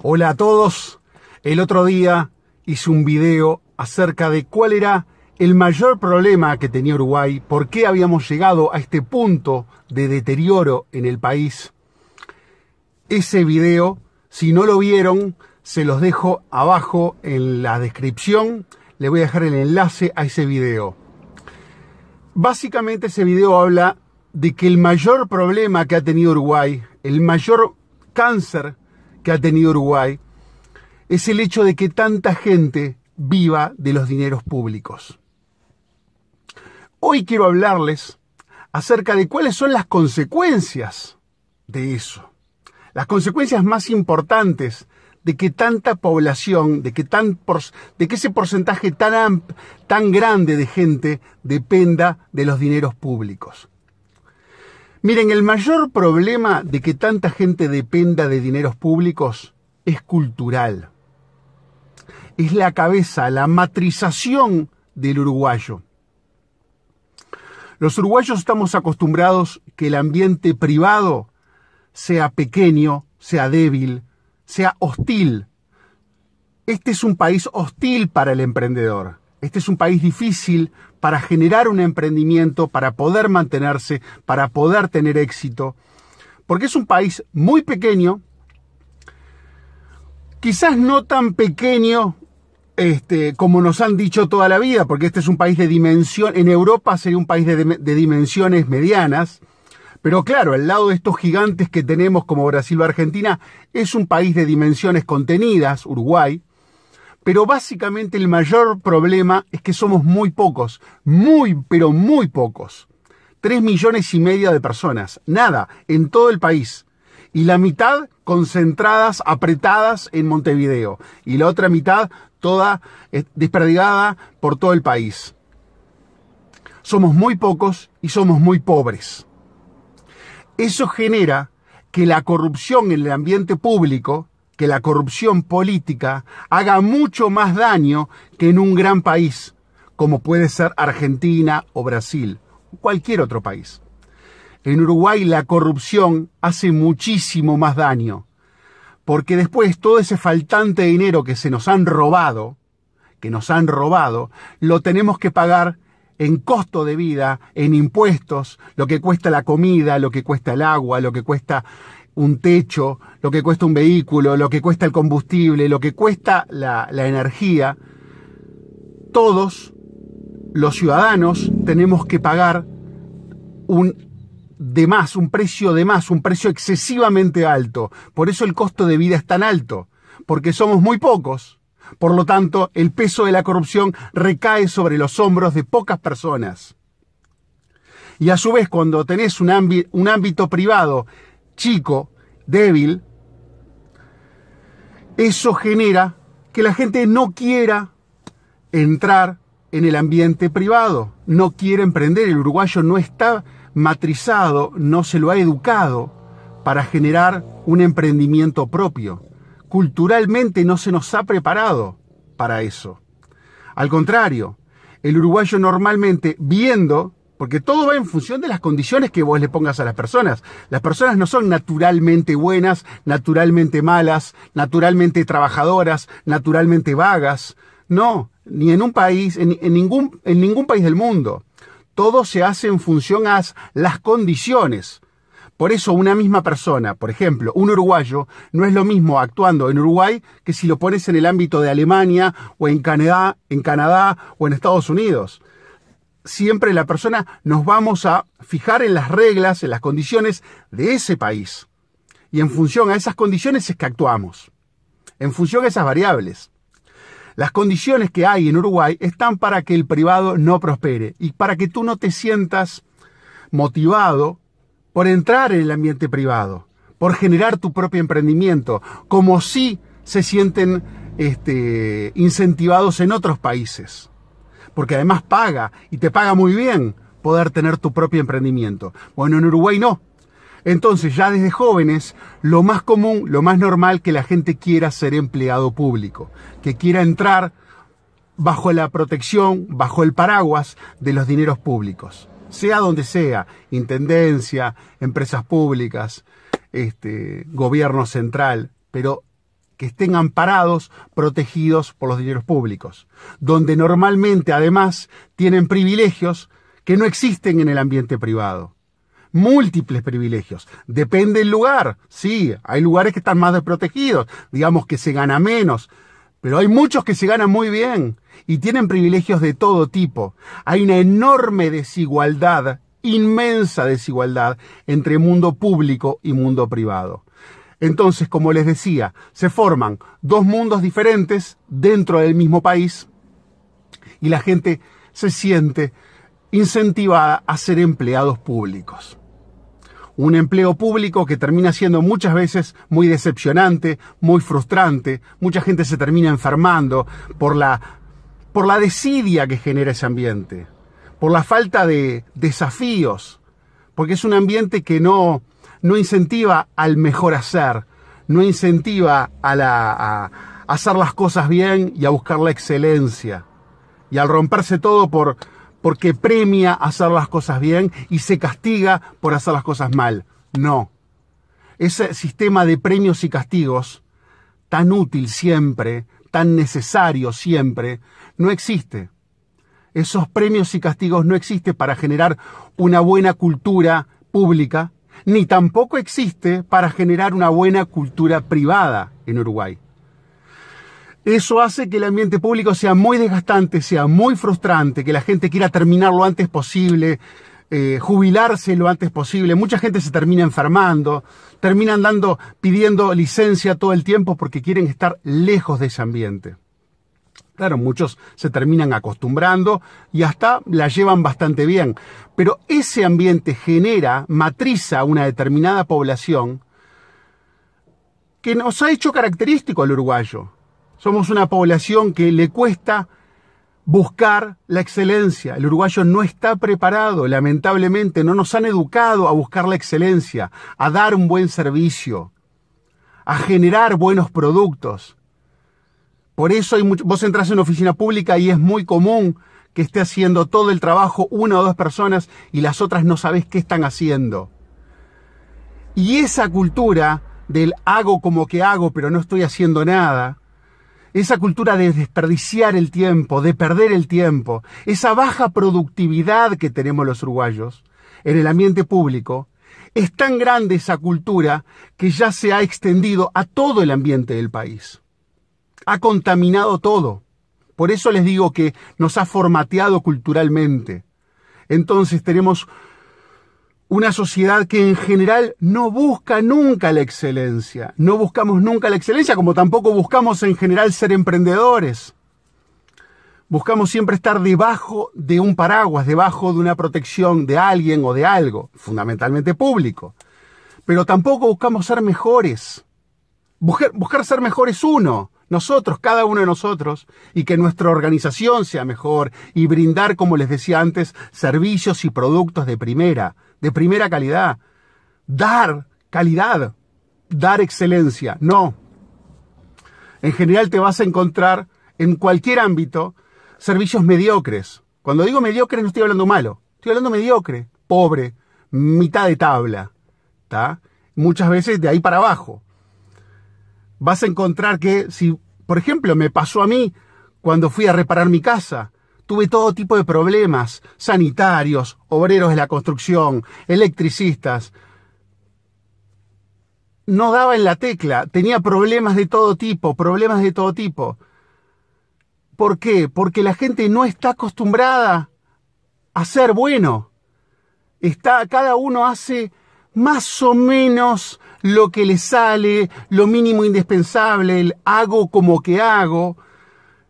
Hola a todos. El otro día hice un video acerca de cuál era el mayor problema que tenía Uruguay, por qué habíamos llegado a este punto de deterioro en el país. Ese video, si no lo vieron, se los dejo abajo en la descripción. Le voy a dejar el enlace a ese video. Básicamente ese video habla de que el mayor problema que ha tenido Uruguay, el mayor cáncer que ha tenido Uruguay es el hecho de que tanta gente viva de los dineros públicos. Hoy quiero hablarles acerca de cuáles son las consecuencias de eso, las consecuencias más importantes de que tanta población, de que, tan de que ese porcentaje tan, tan grande de gente dependa de los dineros públicos. Miren, el mayor problema de que tanta gente dependa de dineros públicos es cultural. Es la cabeza, la matrización del uruguayo. Los uruguayos estamos acostumbrados que el ambiente privado sea pequeño, sea débil, sea hostil. Este es un país hostil para el emprendedor. Este es un país difícil para generar un emprendimiento, para poder mantenerse, para poder tener éxito. Porque es un país muy pequeño, quizás no tan pequeño este, como nos han dicho toda la vida, porque este es un país de dimensión, en Europa sería un país de dimensiones medianas, pero claro, al lado de estos gigantes que tenemos como Brasil o Argentina, es un país de dimensiones contenidas, Uruguay, pero básicamente el mayor problema es que somos muy pocos, muy, pero muy pocos. Tres millones y media de personas, nada, en todo el país. Y la mitad concentradas, apretadas en Montevideo. Y la otra mitad toda eh, desperdigada por todo el país. Somos muy pocos y somos muy pobres. Eso genera que la corrupción en el ambiente público que la corrupción política haga mucho más daño que en un gran país, como puede ser Argentina o Brasil, cualquier otro país. En Uruguay la corrupción hace muchísimo más daño, porque después todo ese faltante dinero que se nos han robado, que nos han robado, lo tenemos que pagar en costo de vida, en impuestos, lo que cuesta la comida, lo que cuesta el agua, lo que cuesta un techo, lo que cuesta un vehículo, lo que cuesta el combustible, lo que cuesta la, energía, todos los ciudadanos tenemos que pagar un de más, un precio de más, un precio excesivamente alto. Por eso el costo de vida es tan alto, porque somos muy pocos. Por lo tanto, el peso de la corrupción recae sobre los hombros de pocas personas. Y a su vez, cuando tenés un, un ámbito privado chico, débil, eso genera que la gente no quiera entrar en el ambiente privado, no quiere emprender, el uruguayo no está matrizado, no se lo ha educado para generar un emprendimiento propio. Culturalmente no se nos ha preparado para eso. Al contrario, el uruguayo normalmente viendo porque todo va en función de las condiciones que vos le pongas a las personas. Las personas no son naturalmente buenas, naturalmente malas, naturalmente trabajadoras, naturalmente vagas. No, ni en un país, en, ningún, en ningún país del mundo. Todo se hace en función a las condiciones. Por eso una misma persona, por ejemplo, un uruguayo, no es lo mismo actuando en Uruguay que si lo pones en el ámbito de Alemania o en Canadá, en Canadá o en Estados Unidos siempre la persona nos vamos a fijar en las reglas, en las condiciones de ese país. Y en función a esas condiciones es que actuamos. En función a esas variables. Las condiciones que hay en Uruguay están para que el privado no prospere y para que tú no te sientas motivado por entrar en el ambiente privado, por generar tu propio emprendimiento, como si se sienten este, incentivados en otros países porque además paga y te paga muy bien poder tener tu propio emprendimiento. Bueno, en Uruguay no. Entonces, ya desde jóvenes, lo más común, lo más normal que la gente quiera ser empleado público, que quiera entrar bajo la protección, bajo el paraguas de los dineros públicos, sea donde sea, intendencia, empresas públicas, este, gobierno central, pero que estén amparados, protegidos por los dineros públicos, donde normalmente además tienen privilegios que no existen en el ambiente privado. Múltiples privilegios. Depende del lugar. Sí, hay lugares que están más desprotegidos, digamos que se gana menos, pero hay muchos que se ganan muy bien y tienen privilegios de todo tipo. Hay una enorme desigualdad, inmensa desigualdad, entre mundo público y mundo privado. Entonces, como les decía, se forman dos mundos diferentes dentro del mismo país y la gente se siente incentivada a ser empleados públicos. Un empleo público que termina siendo muchas veces muy decepcionante, muy frustrante, mucha gente se termina enfermando por la, por la desidia que genera ese ambiente, por la falta de desafíos, porque es un ambiente que no, no incentiva al mejor hacer, no incentiva a, la, hacer las cosas bien y a buscar la excelencia. Y al romperse todo por, porque premia hacer las cosas bien y se castiga por hacer las cosas mal. No. Ese sistema de premios y castigos, tan útil siempre, tan necesario siempre, no existe. Esos premios y castigos no existen para generar una buena cultura pública ni tampoco existe para generar una buena cultura privada en Uruguay. Eso hace que el ambiente público sea muy desgastante, sea muy frustrante, que la gente quiera terminar lo antes posible, eh, jubilarse lo antes posible. Mucha gente se termina enfermando, terminan dando, pidiendo licencia todo el tiempo porque quieren estar lejos de ese ambiente. Claro, muchos se terminan acostumbrando y hasta la llevan bastante bien, pero ese ambiente genera, matriza una determinada población que nos ha hecho característico al uruguayo. Somos una población que le cuesta buscar la excelencia. El uruguayo no está preparado, lamentablemente, no nos han educado a buscar la excelencia, a dar un buen servicio, a generar buenos productos. Por eso hay vos entras en una oficina pública y es muy común que esté haciendo todo el trabajo una o dos personas y las otras no sabes qué están haciendo. Y esa cultura del hago como que hago pero no estoy haciendo nada, esa cultura de desperdiciar el tiempo, de perder el tiempo, esa baja productividad que tenemos los uruguayos en el ambiente público, es tan grande esa cultura que ya se ha extendido a todo el ambiente del país ha contaminado todo. Por eso les digo que nos ha formateado culturalmente. Entonces tenemos una sociedad que en general no busca nunca la excelencia. No buscamos nunca la excelencia, como tampoco buscamos en general ser emprendedores. Buscamos siempre estar debajo de un paraguas, debajo de una protección de alguien o de algo, fundamentalmente público. Pero tampoco buscamos ser mejores. Buscar, ser mejores uno nosotros, cada uno de nosotros, y que nuestra organización sea mejor y brindar, como les decía antes, servicios y productos de primera, de primera calidad. Dar calidad, dar excelencia, no. En general te vas a encontrar en cualquier ámbito servicios mediocres. Cuando digo mediocre no estoy hablando malo, estoy hablando mediocre, pobre, mitad de tabla. está Muchas veces de ahí para abajo vas a encontrar que si, por ejemplo, me pasó a mí cuando fui a reparar mi casa, tuve todo tipo de problemas, sanitarios, obreros de la construcción, electricistas. No daba en la tecla, tenía problemas de todo tipo, problemas de todo tipo. ¿Por qué? Porque la gente no está acostumbrada a ser bueno. Está, cada uno hace más o menos lo que le sale, lo mínimo indispensable, el hago como que hago,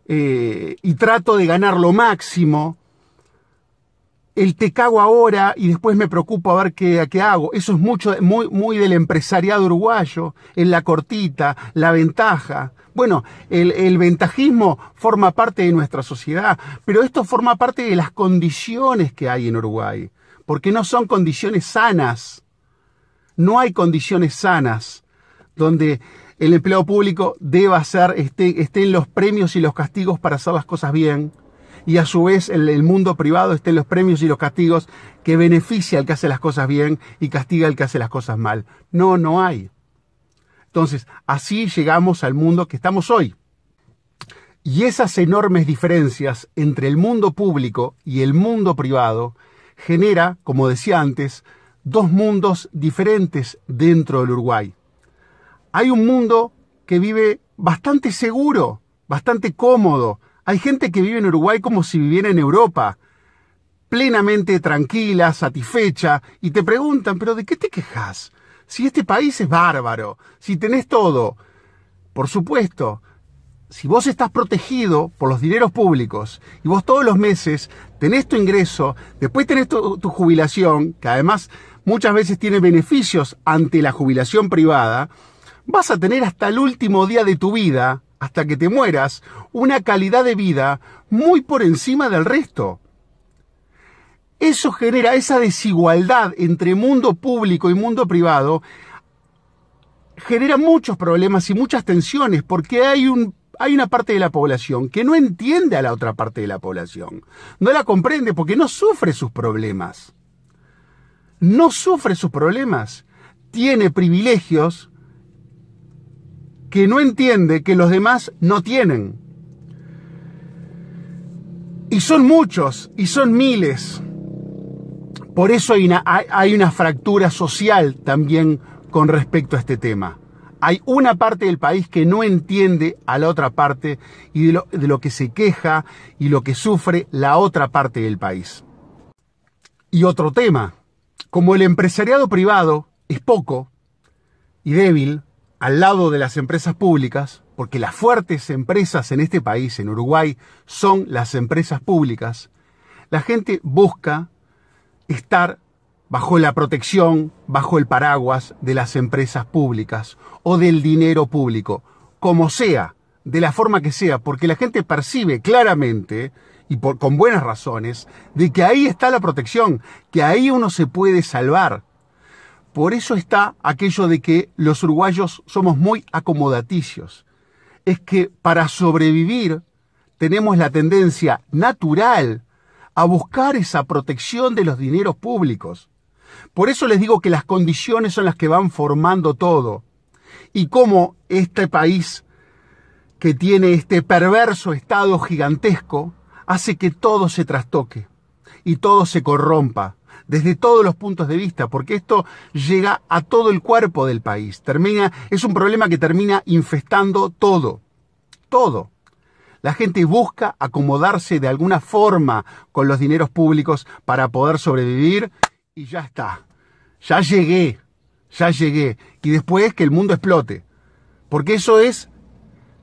eh, y trato de ganar lo máximo, el te cago ahora y después me preocupo a ver qué, qué hago. Eso es mucho, muy, muy del empresariado uruguayo, en la cortita, la ventaja. Bueno, el, el ventajismo forma parte de nuestra sociedad, pero esto forma parte de las condiciones que hay en Uruguay, porque no son condiciones sanas. No hay condiciones sanas donde el empleo público deba hacer, esté, estén los premios y los castigos para hacer las cosas bien, y a su vez en el mundo privado estén los premios y los castigos que beneficia al que hace las cosas bien y castiga al que hace las cosas mal. No, no hay. Entonces, así llegamos al mundo que estamos hoy. Y esas enormes diferencias entre el mundo público y el mundo privado genera, como decía antes, dos mundos diferentes dentro del Uruguay. Hay un mundo que vive bastante seguro, bastante cómodo. Hay gente que vive en Uruguay como si viviera en Europa, plenamente tranquila, satisfecha, y te preguntan, pero ¿de qué te quejas? Si este país es bárbaro, si tenés todo. Por supuesto, si vos estás protegido por los dineros públicos y vos todos los meses tenés tu ingreso, después tenés tu, tu jubilación, que además muchas veces tiene beneficios ante la jubilación privada, vas a tener hasta el último día de tu vida, hasta que te mueras, una calidad de vida muy por encima del resto. Eso genera esa desigualdad entre mundo público y mundo privado, genera muchos problemas y muchas tensiones, porque hay un hay una parte de la población que no entiende a la otra parte de la población. No la comprende porque no sufre sus problemas. No sufre sus problemas. Tiene privilegios que no entiende que los demás no tienen. Y son muchos, y son miles. Por eso hay una, hay una fractura social también con respecto a este tema hay una parte del país que no entiende a la otra parte y de lo, que se queja y lo que sufre la otra parte del país. Y otro tema, como el empresariado privado es poco y débil al lado de las empresas públicas, porque las fuertes empresas en este país, en Uruguay, son las empresas públicas, la gente busca estar bajo la protección, bajo el paraguas de las empresas públicas o del dinero público, como sea, de la forma que sea, porque la gente percibe claramente y por, con buenas razones de que ahí está la protección, que ahí uno se puede salvar. Por eso está aquello de que los uruguayos somos muy acomodaticios. Es que para sobrevivir tenemos la tendencia natural a buscar esa protección de los dineros públicos. Por eso les digo que las condiciones son las que van formando todo. Y cómo este país que tiene este perverso estado gigantesco hace que todo se trastoque y todo se corrompa desde todos los puntos de vista, porque esto llega a todo el cuerpo del país. Termina, es un problema que termina infestando todo, todo. La gente busca acomodarse de alguna forma con los dineros públicos para poder sobrevivir y ya está. Ya llegué, ya llegué. Y después que el mundo explote. Porque eso es,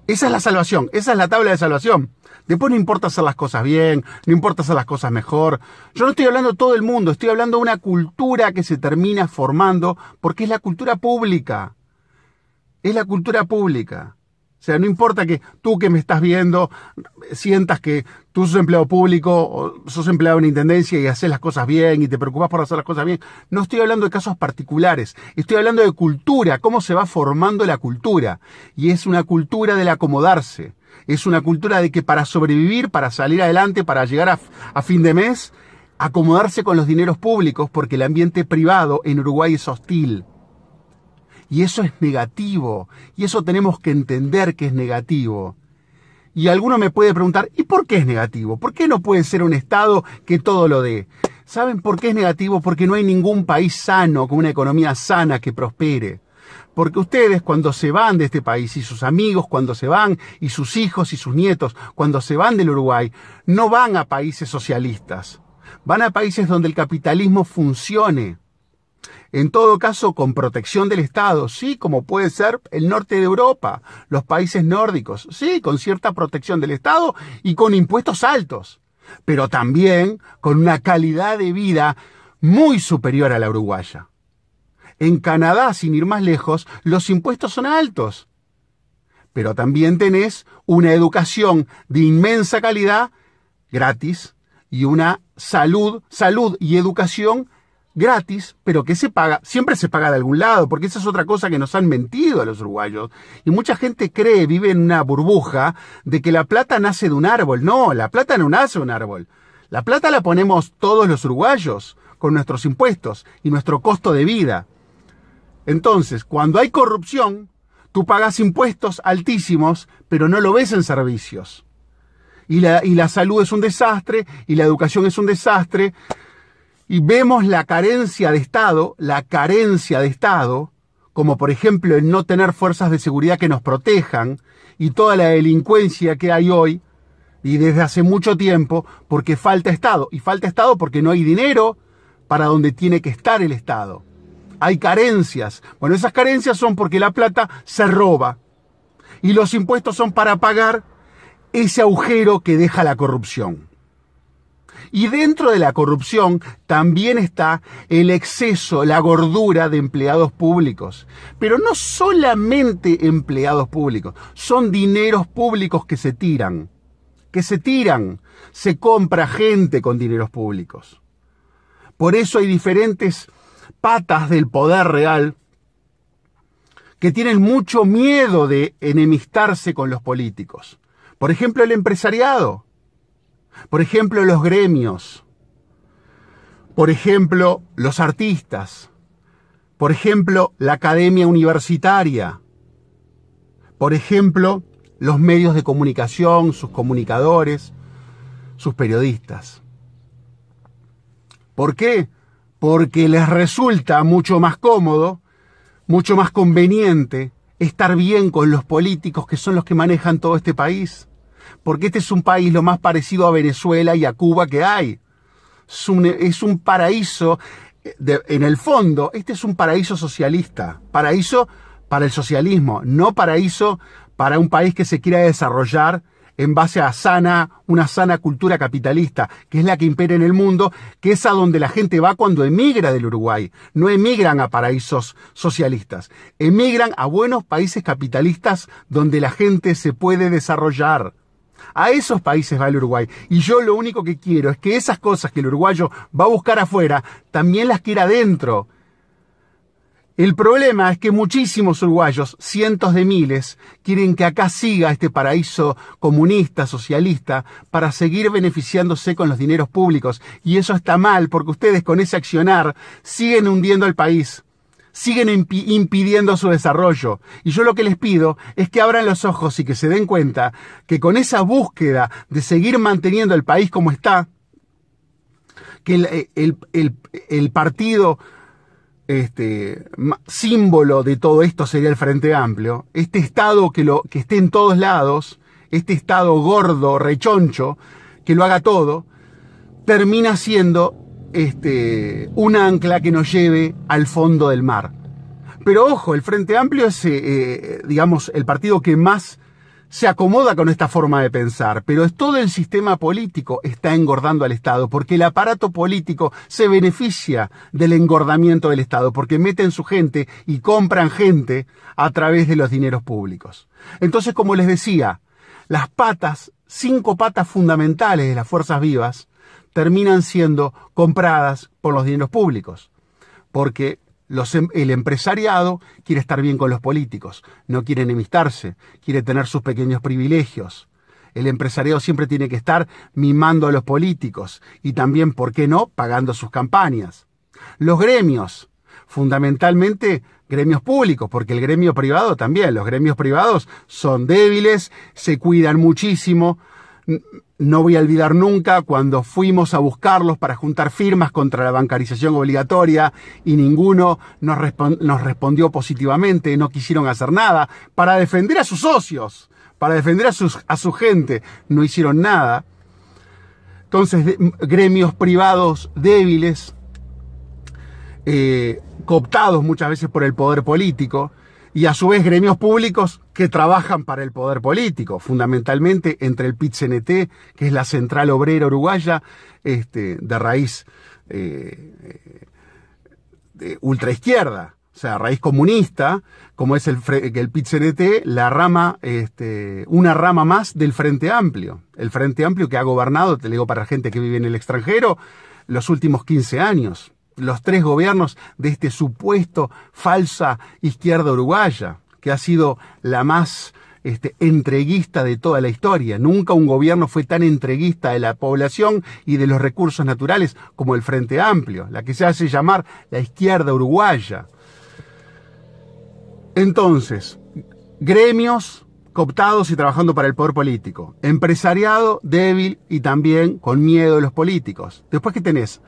esa es la salvación, esa es la tabla de salvación. Después no importa hacer las cosas bien, no importa hacer las cosas mejor. Yo no estoy hablando de todo el mundo, estoy hablando de una cultura que se termina formando porque es la cultura pública. Es la cultura pública. O sea, no importa que tú que me estás viendo sientas que, tú sos empleado público, sos empleado en intendencia y haces las cosas bien y te preocupas por hacer las cosas bien. No estoy hablando de casos particulares, estoy hablando de cultura, cómo se va formando la cultura. Y es una cultura del acomodarse, es una cultura de que para sobrevivir, para salir adelante, para llegar a fin de mes, acomodarse con los dineros públicos porque el ambiente privado en Uruguay es hostil. Y eso es negativo, y eso tenemos que entender que es negativo. Y alguno me puede preguntar, ¿y por qué es negativo? ¿Por qué no puede ser un Estado que todo lo dé? ¿Saben por qué es negativo? Porque no hay ningún país sano, con una economía sana que prospere. Porque ustedes cuando se van de este país y sus amigos cuando se van y sus hijos y sus nietos cuando se van del Uruguay, no van a países socialistas, van a países donde el capitalismo funcione en todo caso, con protección del Estado, sí, como puede ser el norte de Europa, los países nórdicos, sí, con cierta protección del Estado y con impuestos altos, pero también con una calidad de vida muy superior a la uruguaya. En Canadá, sin ir más lejos, los impuestos son altos, pero también tenés una educación de inmensa calidad, gratis, y una salud, salud y educación gratis, pero que se paga, siempre se paga de algún lado, porque esa es otra cosa que nos han mentido a los uruguayos. Y mucha gente cree, vive en una burbuja de que la plata nace de un árbol. No, la plata no nace de un árbol. La plata la ponemos todos los uruguayos con nuestros impuestos y nuestro costo de vida. Entonces, cuando hay corrupción, tú pagas impuestos altísimos, pero no lo ves en servicios. Y la, y la salud es un desastre, y la educación es un desastre, y vemos la carencia de Estado, la carencia de Estado, como por ejemplo el no tener fuerzas de seguridad que nos protejan y toda la delincuencia que hay hoy y desde hace mucho tiempo porque falta Estado. Y falta Estado porque no hay dinero para donde tiene que estar el Estado. Hay carencias. Bueno, esas carencias son porque la plata se roba y los impuestos son para pagar ese agujero que deja la corrupción. Y dentro de la corrupción también está el exceso, la gordura de empleados públicos. Pero no solamente empleados públicos, son dineros públicos que se tiran, que se tiran, se compra gente con dineros públicos. Por eso hay diferentes patas del poder real que tienen mucho miedo de enemistarse con los políticos. Por ejemplo, el empresariado. Por ejemplo, los gremios. Por ejemplo, los artistas. Por ejemplo, la academia universitaria. Por ejemplo, los medios de comunicación, sus comunicadores, sus periodistas. ¿Por qué? Porque les resulta mucho más cómodo, mucho más conveniente estar bien con los políticos que son los que manejan todo este país porque este es un país lo más parecido a Venezuela y a Cuba que hay. Es un, paraíso, eh, en el fondo, este es un paraíso socialista, paraíso para el socialismo, no paraíso para un país que se quiera desarrollar en base a sana, una sana cultura capitalista, que es la que impera en el mundo, que es a donde la gente va cuando emigra del Uruguay. No emigran a paraísos socialistas, emigran a buenos países capitalistas donde la gente se puede desarrollar. A esos países va el Uruguay. Y yo lo único que quiero es que esas cosas que el uruguayo va a buscar afuera, también las quiera adentro. El problema es que muchísimos uruguayos, cientos de miles, quieren que acá siga este paraíso comunista, socialista, para seguir beneficiándose con los dineros públicos. Y eso está mal, porque ustedes con ese accionar siguen hundiendo al país siguen impidiendo su desarrollo. Y yo lo que les pido es que abran los ojos y que se den cuenta que con esa búsqueda de seguir manteniendo el país como está, que el, eh, el, el, partido este, símbolo de todo esto sería el Frente Amplio, este Estado que, lo, que esté en todos lados, este Estado gordo, rechoncho, que lo haga todo, termina siendo este, un ancla que nos lleve al fondo del mar. Pero ojo, el Frente Amplio es, eh, eh, digamos, el partido que más se acomoda con esta forma de pensar, pero es todo el sistema político está engordando al Estado, porque el aparato político se beneficia del engordamiento del Estado, porque meten su gente y compran gente a través de los dineros públicos. Entonces, como les decía, las patas, cinco patas fundamentales de las fuerzas vivas, terminan siendo compradas por los dineros públicos, porque em, el empresariado quiere estar bien con los políticos, no quiere enemistarse, quiere tener sus pequeños privilegios. El empresariado siempre tiene que estar mimando a los políticos y también, ¿por qué no?, pagando sus campañas. Los gremios, fundamentalmente gremios públicos, porque el gremio privado también, los gremios privados son débiles, se cuidan muchísimo, no voy a olvidar nunca cuando fuimos a buscarlos para juntar firmas contra la bancarización obligatoria y ninguno nos, respondió positivamente, no quisieron hacer nada para defender a sus socios, para defender a, su gente, no hicieron nada. Entonces, gremios privados débiles, eh, cooptados muchas veces por el poder político, y a su vez gremios públicos que trabajan para el poder político, fundamentalmente entre el PITCNT, que es la central obrera uruguaya este, de raíz eh, eh ultraizquierda, o sea, raíz comunista, como es el, el PITCNT, la rama, este, una rama más del Frente Amplio, el Frente Amplio que ha gobernado, te digo para la gente que vive en el extranjero, los últimos 15 años los tres gobiernos de este supuesto falsa izquierda uruguaya, que ha sido la más este, entreguista de toda la historia. Nunca un gobierno fue tan entreguista de la población y de los recursos naturales como el Frente Amplio, la que se hace llamar la izquierda uruguaya. Entonces, gremios cooptados y trabajando para el poder político, empresariado débil y también con miedo de los políticos. Después que tenés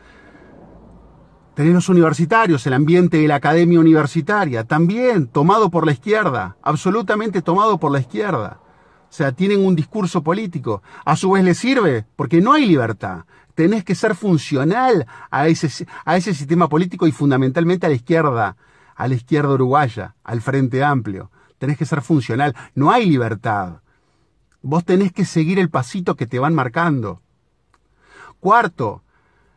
Tenés los universitarios, el ambiente de la academia universitaria, también tomado por la izquierda, absolutamente tomado por la izquierda. O sea, tienen un discurso político. A su vez les sirve, porque no hay libertad. Tenés que ser funcional a ese, a ese sistema político y fundamentalmente a la izquierda, a la izquierda uruguaya, al Frente Amplio. Tenés que ser funcional. No hay libertad. Vos tenés que seguir el pasito que te van marcando. Cuarto,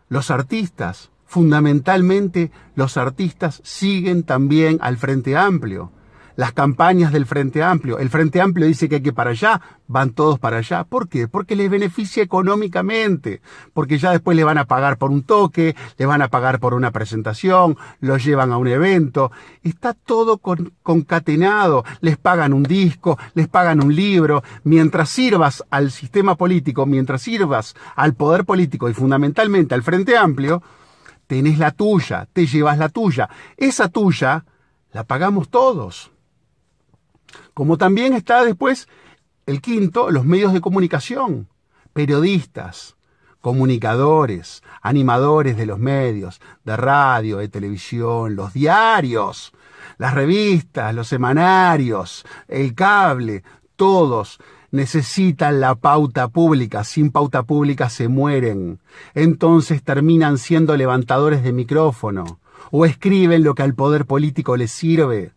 los artistas fundamentalmente los artistas siguen también al Frente Amplio. Las campañas del Frente Amplio. El Frente Amplio dice que hay que para allá, van todos para allá. ¿Por qué? Porque les beneficia económicamente, porque ya después le van a pagar por un toque, le van a pagar por una presentación, los llevan a un evento. Está todo concatenado. Les pagan un disco, les pagan un libro. Mientras sirvas al sistema político, mientras sirvas al poder político y fundamentalmente al Frente Amplio, tenés la tuya, te llevas la tuya. Esa tuya la pagamos todos. Como también está después el quinto, los medios de comunicación, periodistas, comunicadores, animadores de los medios, de radio, de televisión, los diarios, las revistas, los semanarios, el cable, todos necesitan la pauta pública, sin pauta pública se mueren, entonces terminan siendo levantadores de micrófono o escriben lo que al poder político les sirve.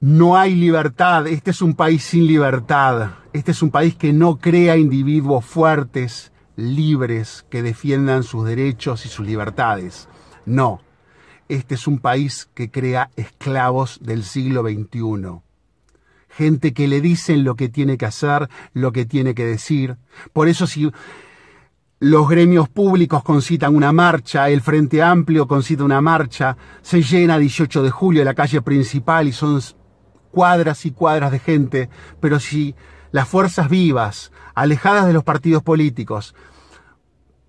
No hay libertad, este es un país sin libertad, este es un país que no crea individuos fuertes, libres, que defiendan sus derechos y sus libertades. No, este es un país que crea esclavos del siglo XXI gente que le dicen lo que tiene que hacer, lo que tiene que decir. Por eso si los gremios públicos concitan una marcha, el Frente Amplio concita una marcha, se llena 18 de julio la calle principal y son cuadras y cuadras de gente, pero si las fuerzas vivas, alejadas de los partidos políticos,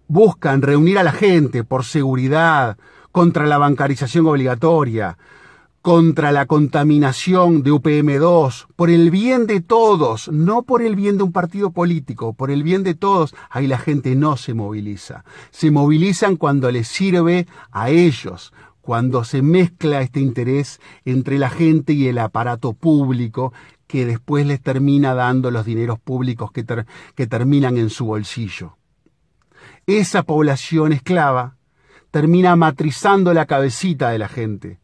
buscan reunir a la gente por seguridad, contra la bancarización obligatoria, contra la contaminación de UPM2, por el bien de todos, no por el bien de un partido político, por el bien de todos, ahí la gente no se moviliza. Se movilizan cuando les sirve a ellos, cuando se mezcla este interés entre la gente y el aparato público que después les termina dando los dineros públicos que, que terminan en su bolsillo. Esa población esclava termina matrizando la cabecita de la gente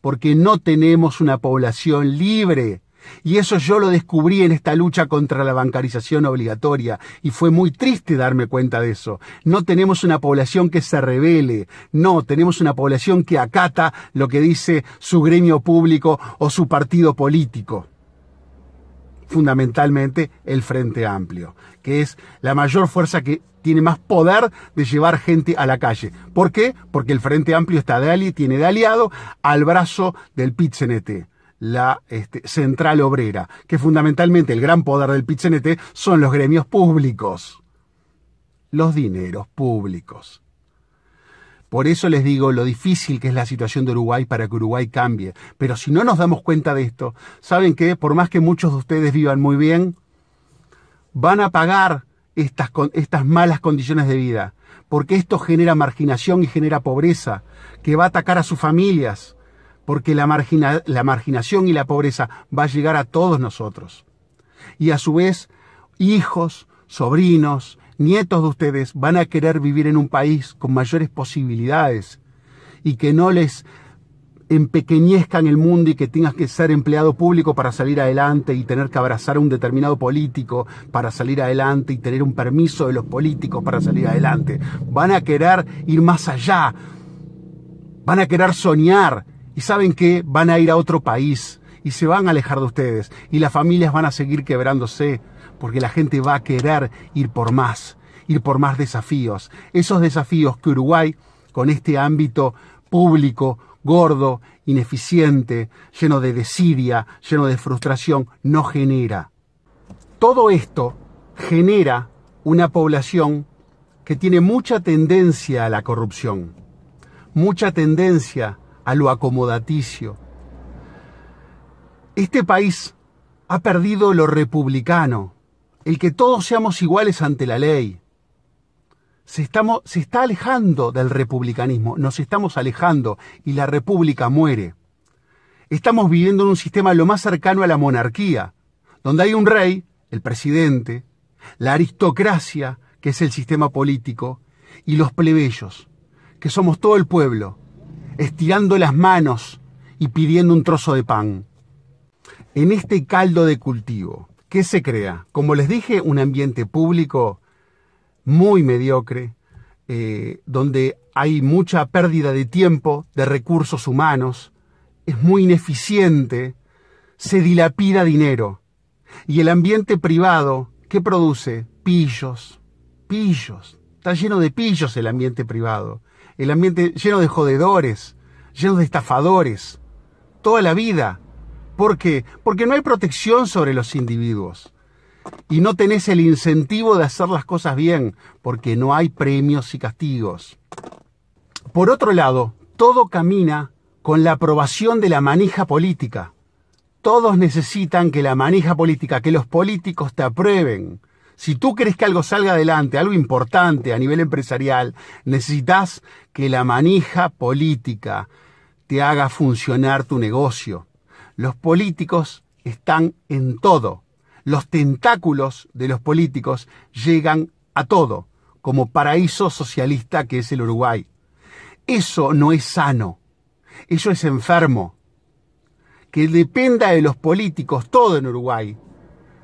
porque no tenemos una población libre. Y eso yo lo descubrí en esta lucha contra la bancarización obligatoria, y fue muy triste darme cuenta de eso. No tenemos una población que se revele, no, tenemos una población que acata lo que dice su gremio público o su partido político fundamentalmente el Frente Amplio, que es la mayor fuerza que tiene más poder de llevar gente a la calle. ¿Por qué? Porque el Frente Amplio está de ali, tiene de aliado al brazo del pit la este, central obrera, que fundamentalmente el gran poder del pit son los gremios públicos, los dineros públicos. Por eso les digo lo difícil que es la situación de Uruguay para que Uruguay cambie. Pero si no nos damos cuenta de esto, saben que por más que muchos de ustedes vivan muy bien, van a pagar estas, malas condiciones de vida. Porque esto genera marginación y genera pobreza, que va a atacar a sus familias. Porque la marginación y la pobreza va a llegar a todos nosotros. Y a su vez, hijos, sobrinos, nietos de ustedes van a querer vivir en un país con mayores posibilidades y que no les empequeñezcan el mundo y que tengas que ser empleado público para salir adelante y tener que abrazar a un determinado político para salir adelante y tener un permiso de los políticos para salir adelante. Van a querer ir más allá, van a querer soñar y saben que van a ir a otro país y se van a alejar de ustedes y las familias van a seguir quebrándose porque la gente va a querer ir por más, ir por más desafíos. Esos desafíos que Uruguay, con este ámbito público, gordo, ineficiente, lleno de desidia, lleno de frustración, no genera. Todo esto genera una población que tiene mucha tendencia a la corrupción, mucha tendencia a lo acomodaticio. Este país ha perdido lo republicano, el que todos seamos iguales ante la ley. Se, estamos, se está alejando del republicanismo, nos estamos alejando y la república muere. Estamos viviendo en un sistema lo más cercano a la monarquía, donde hay un rey, el presidente, la aristocracia, que es el sistema político, y los plebeyos, que somos todo el pueblo, estirando las manos y pidiendo un trozo de pan. En este caldo de cultivo, ¿Qué se crea? Como les dije, un ambiente público muy mediocre, eh, donde hay mucha pérdida de tiempo, de recursos humanos, es muy ineficiente, se dilapida dinero. Y el ambiente privado, ¿qué produce? Pillos, pillos. Está lleno de pillos el ambiente privado. El ambiente lleno de jodedores, lleno de estafadores. Toda la vida ¿Por qué? Porque no hay protección sobre los individuos. Y no tenés el incentivo de hacer las cosas bien, porque no hay premios y castigos. Por otro lado, todo camina con la aprobación de la manija política. Todos necesitan que la manija política, que los políticos te aprueben. Si tú crees que algo salga adelante, algo importante a nivel empresarial, necesitas que la manija política te haga funcionar tu negocio. Los políticos están en todo. Los tentáculos de los políticos llegan a todo, como paraíso socialista que es el Uruguay. Eso no es sano. Eso es enfermo. Que dependa de los políticos todo en Uruguay.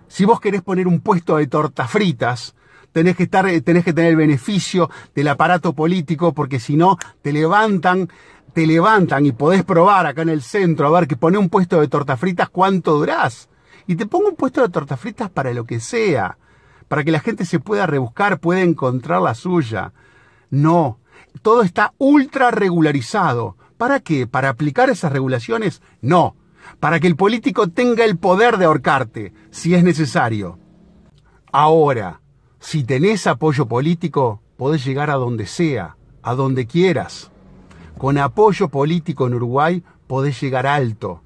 Si vos querés poner un puesto de tortas fritas, tenés que eh, tenés que tener el beneficio del aparato político, porque si no, te levantan te levantan y podés probar acá en el centro, a ver, que pone un puesto de tortas fritas, ¿cuánto durás? Y te pongo un puesto de tortas fritas para lo que sea, para que la gente se pueda rebuscar, pueda encontrar la suya. No, todo está ultra regularizado. ¿Para qué? ¿Para aplicar esas regulaciones? No, para que el político tenga el poder de ahorcarte, si es necesario. Ahora, si tenés apoyo político, podés llegar a donde sea, a donde quieras con apoyo político en Uruguay podés llegar alto.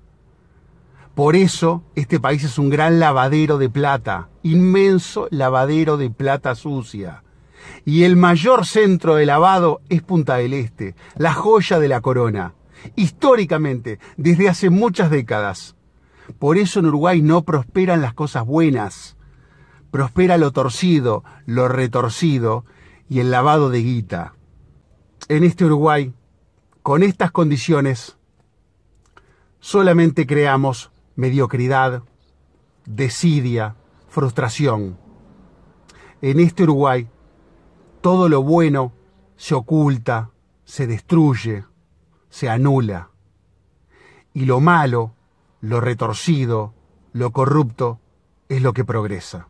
Por eso este país es un gran lavadero de plata, inmenso lavadero de plata sucia. Y el mayor centro de lavado es Punta del Este, la joya de la corona, históricamente, desde hace muchas décadas. Por eso en Uruguay no prosperan las cosas buenas, prospera lo torcido, lo retorcido y el lavado de guita. En este Uruguay con estas condiciones solamente creamos mediocridad, desidia, frustración. En este Uruguay todo lo bueno se oculta, se destruye, se anula. Y lo malo, lo retorcido, lo corrupto, es lo que progresa.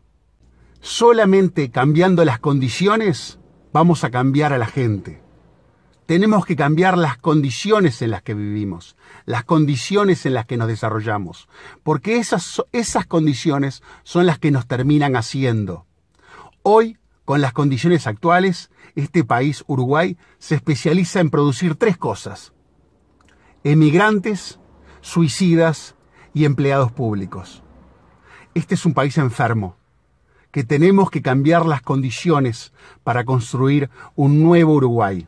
Solamente cambiando las condiciones vamos a cambiar a la gente. Tenemos que cambiar las condiciones en las que vivimos, las condiciones en las que nos desarrollamos, porque esas, condiciones son las que nos terminan haciendo. Hoy, con las condiciones actuales, este país, Uruguay, se especializa en producir tres cosas. Emigrantes, suicidas y empleados públicos. Este es un país enfermo, que tenemos que cambiar las condiciones para construir un nuevo Uruguay.